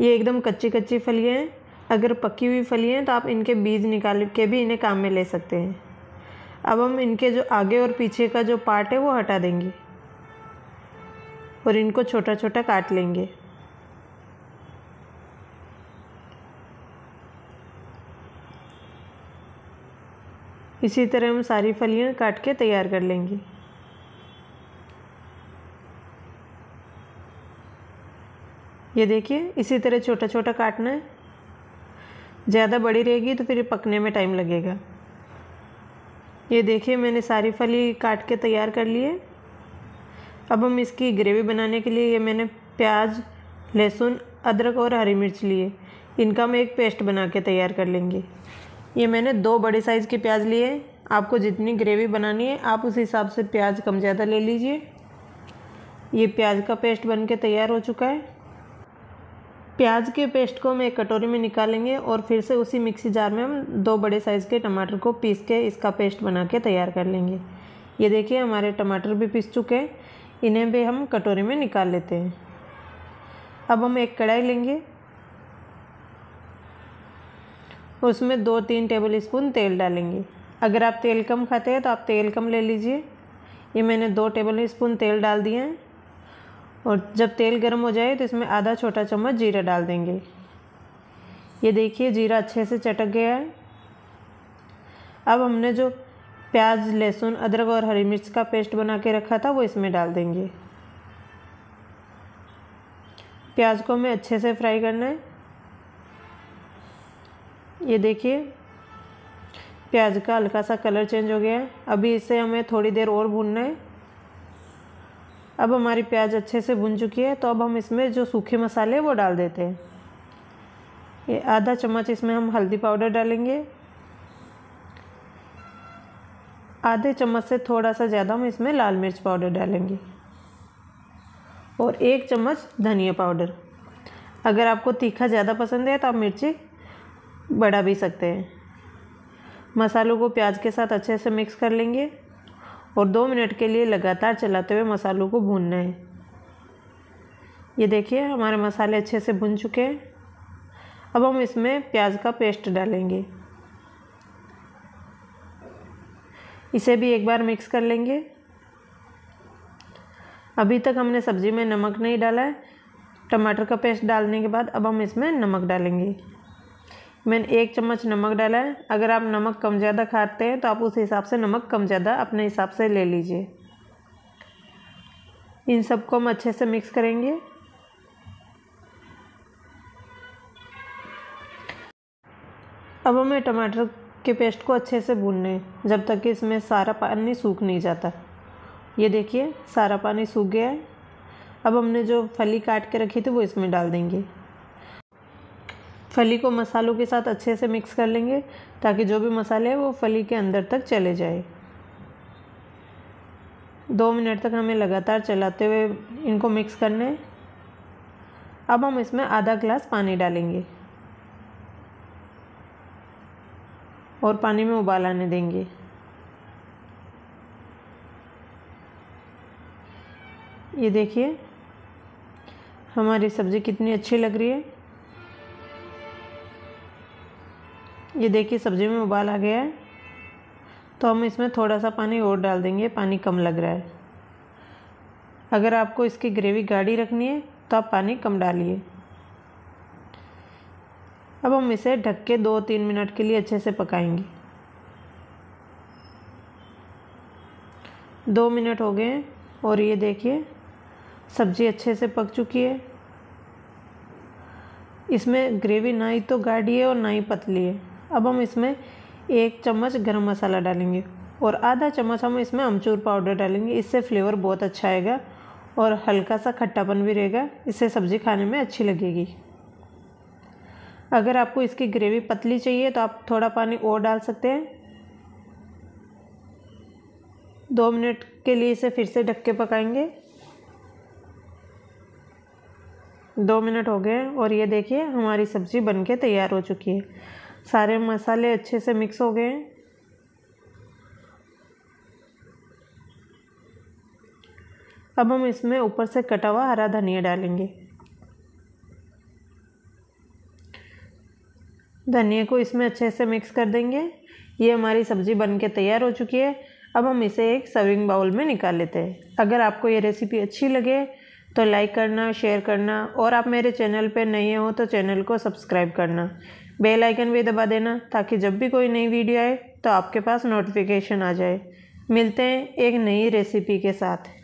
ये एकदम कच्ची कच्ची फलियाँ हैं अगर पकी हुई फलियाँ हैं तो आप इनके बीज निकाल के भी इन्हें काम में ले सकते हैं अब हम इनके जो आगे और पीछे का जो पार्ट है वो हटा देंगे और इनको छोटा छोटा काट लेंगे इसी तरह हम सारी फलियाँ काट के तैयार कर लेंगे ये देखिए इसी तरह छोटा छोटा काटना है ज़्यादा बड़ी रहेगी तो फिर पकने में टाइम लगेगा ये देखिए मैंने सारी फली काट के तैयार कर ली है अब हम इसकी ग्रेवी बनाने के लिए ये मैंने प्याज लहसुन अदरक और हरी मिर्च लिए इनका हम एक पेस्ट बना के तैयार कर लेंगे ये मैंने दो बड़े साइज़ के प्याज लिए आपको जितनी ग्रेवी बनानी है आप उस हिसाब से प्याज कम ज़्यादा ले लीजिए ये प्याज का पेस्ट बन के तैयार हो चुका है प्याज के पेस्ट को हम एक कटोरी में निकालेंगे और फिर से उसी मिक्सी जार में हम दो बड़े साइज़ के टमाटर को पीस के इसका पेस्ट बना के तैयार कर लेंगे ये देखिए हमारे टमाटर भी पीस चुके हैं इन्हें भी हम कटोरी में निकाल लेते हैं अब हम एक कढ़ाई लेंगे उसमें दो तीन टेबल स्पून तेल डालेंगे अगर आप तेल कम खाते हैं तो आप तेल कम ले लीजिए ये मैंने दो टेबल स्पून तेल डाल दिए हैं और जब तेल गर्म हो जाए तो इसमें आधा छोटा चम्मच जीरा डाल देंगे ये देखिए जीरा अच्छे से चटक गया है अब हमने जो प्याज लहसुन अदरक और हरी मिर्च का पेस्ट बना के रखा था वो इसमें डाल देंगे प्याज को हमें अच्छे से फ्राई करना है ये देखिए प्याज का हल्का सा कलर चेंज हो गया है अभी इसे हमें थोड़ी देर और भूनना है अब हमारी प्याज अच्छे से भुन चुकी है तो अब हम इसमें जो सूखे मसाले वो डाल देते हैं ये आधा चम्मच इसमें हम हल्दी पाउडर डालेंगे आधे चम्मच से थोड़ा सा ज़्यादा हम इसमें लाल मिर्च पाउडर डालेंगे और एक चम्मच धनिया पाउडर अगर आपको तीखा ज़्यादा पसंद है तो आप मिर्ची बढ़ा भी सकते हैं मसालों को प्याज के साथ अच्छे से मिक्स कर लेंगे और दो मिनट के लिए लगातार चलाते हुए मसालों को भूनना है ये देखिए हमारे मसाले अच्छे से भुन चुके हैं अब हम इसमें प्याज का पेस्ट डालेंगे इसे भी एक बार मिक्स कर लेंगे अभी तक हमने सब्ज़ी में नमक नहीं डाला है टमाटर का पेस्ट डालने के बाद अब हम इसमें नमक डालेंगे मैंने एक चम्मच नमक डाला है अगर आप नमक कम ज़्यादा खाते हैं तो आप उस हिसाब से नमक कम ज़्यादा अपने हिसाब से ले लीजिए इन सबको हम अच्छे से मिक्स करेंगे अब हमें टमाटर के पेस्ट को अच्छे से भूनने जब तक कि इसमें सारा पानी सूख नहीं जाता ये देखिए सारा पानी सूख गया है अब हमने जो फली काट के रखी थी वो इसमें डाल देंगे फली को मसालों के साथ अच्छे से मिक्स कर लेंगे ताकि जो भी मसाले हैं वो फली के अंदर तक चले जाए दो मिनट तक हमें लगातार चलाते हुए इनको मिक्स करना है अब हम इसमें आधा ग्लास पानी डालेंगे और पानी में उबाल आने देंगे ये देखिए हमारी सब्ज़ी कितनी अच्छी लग रही है ये देखिए सब्ज़ी में उबाल आ गया है तो हम इसमें थोड़ा सा पानी और डाल देंगे पानी कम लग रहा है अगर आपको इसकी ग्रेवी गाढ़ी रखनी है तो आप पानी कम डालिए अब हम इसे ढक के दो तीन मिनट के लिए अच्छे से पकाएंगे दो मिनट हो गए और ये देखिए सब्ज़ी अच्छे से पक चुकी है इसमें ग्रेवी ना ही तो गाढ़ी है और ना ही पतली है अब हम इसमें एक चम्मच गरम मसाला डालेंगे और आधा चम्मच हम इसमें अमचूर पाउडर डालेंगे इससे फ्लेवर बहुत अच्छा आएगा और हल्का सा खट्टापन भी रहेगा इससे सब्ज़ी खाने में अच्छी लगेगी अगर आपको इसकी ग्रेवी पतली चाहिए तो आप थोड़ा पानी और डाल सकते हैं दो मिनट के लिए इसे फिर से ढक के पकाएंगे दो मिनट हो गए और ये देखिए हमारी सब्ज़ी बनके तैयार हो चुकी है सारे मसाले अच्छे से मिक्स हो गए अब हम इसमें ऊपर से कटा हुआ हरा धनिया डालेंगे धनिया को इसमें अच्छे से मिक्स कर देंगे ये हमारी सब्ज़ी बन के तैयार हो चुकी है अब हम इसे एक सर्विंग बाउल में निकाल लेते हैं अगर आपको ये रेसिपी अच्छी लगे तो लाइक करना शेयर करना और आप मेरे चैनल पर नए हो तो चैनल को सब्सक्राइब करना बेल आइकन भी दबा देना ताकि जब भी कोई नई वीडियो आए तो आपके पास नोटिफिकेशन आ जाए मिलते हैं एक नई रेसिपी के साथ